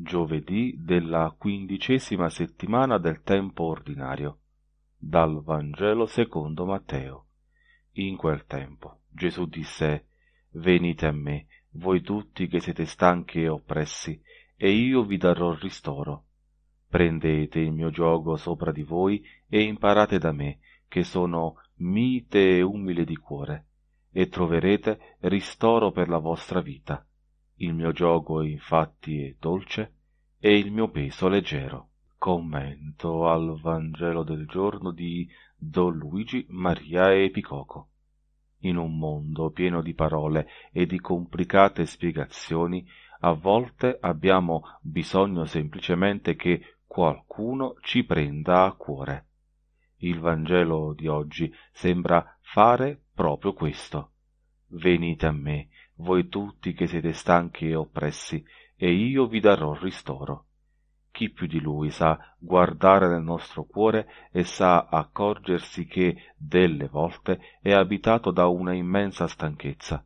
giovedì della quindicesima settimana del tempo ordinario, dal Vangelo secondo Matteo. In quel tempo Gesù disse, Venite a me, voi tutti che siete stanchi e oppressi, e io vi darò ristoro. Prendete il mio gioco sopra di voi e imparate da me, che sono mite e umile di cuore, e troverete ristoro per la vostra vita, il mio giogo infatti è dolce e il mio peso leggero. Commento al Vangelo del giorno di Don Luigi Maria Epicoco. In un mondo pieno di parole e di complicate spiegazioni, a volte abbiamo bisogno semplicemente che qualcuno ci prenda a cuore. Il Vangelo di oggi sembra fare proprio questo. Venite a me voi tutti che siete stanchi e oppressi, e io vi darò ristoro. Chi più di lui sa guardare nel nostro cuore e sa accorgersi che, delle volte, è abitato da una immensa stanchezza.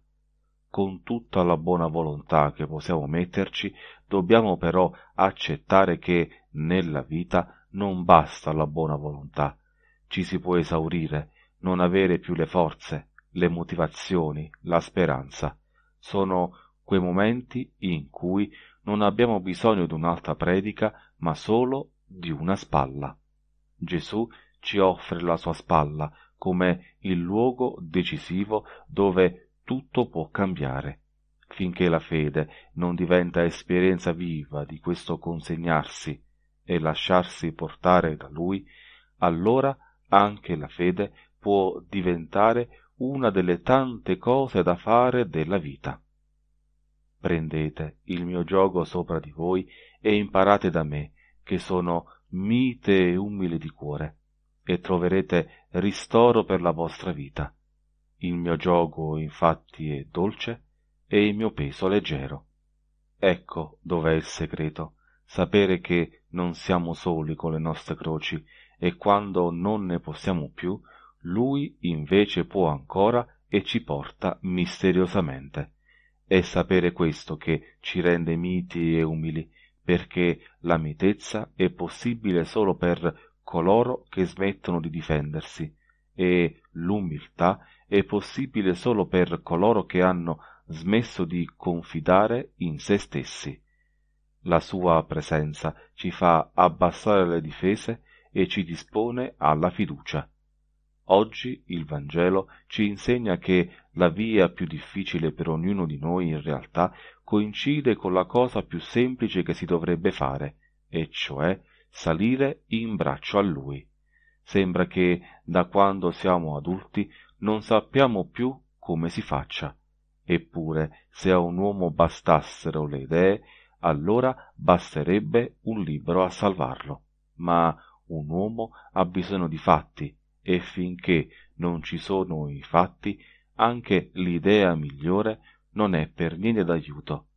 Con tutta la buona volontà che possiamo metterci, dobbiamo però accettare che, nella vita, non basta la buona volontà. Ci si può esaurire, non avere più le forze, le motivazioni, la speranza sono quei momenti in cui non abbiamo bisogno di un'altra predica, ma solo di una spalla. Gesù ci offre la sua spalla come il luogo decisivo dove tutto può cambiare. Finché la fede non diventa esperienza viva di questo consegnarsi e lasciarsi portare da Lui, allora anche la fede può diventare una delle tante cose da fare della vita. Prendete il mio giogo sopra di voi e imparate da me, che sono mite e umile di cuore, e troverete ristoro per la vostra vita. Il mio giogo infatti è dolce e il mio peso leggero. Ecco dov'è il segreto, sapere che non siamo soli con le nostre croci e quando non ne possiamo più, lui invece può ancora e ci porta misteriosamente. È sapere questo che ci rende miti e umili, perché la mitezza è possibile solo per coloro che smettono di difendersi, e l'umiltà è possibile solo per coloro che hanno smesso di confidare in se stessi. La sua presenza ci fa abbassare le difese e ci dispone alla fiducia. Oggi il Vangelo ci insegna che la via più difficile per ognuno di noi in realtà coincide con la cosa più semplice che si dovrebbe fare, e cioè salire in braccio a Lui. Sembra che da quando siamo adulti non sappiamo più come si faccia. Eppure, se a un uomo bastassero le idee, allora basterebbe un libro a salvarlo. Ma un uomo ha bisogno di fatti, e finché non ci sono i fatti, anche l'idea migliore non è per niente d'aiuto.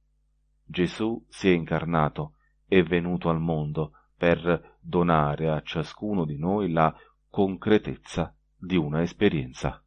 Gesù si è incarnato, è venuto al mondo per donare a ciascuno di noi la concretezza di una esperienza.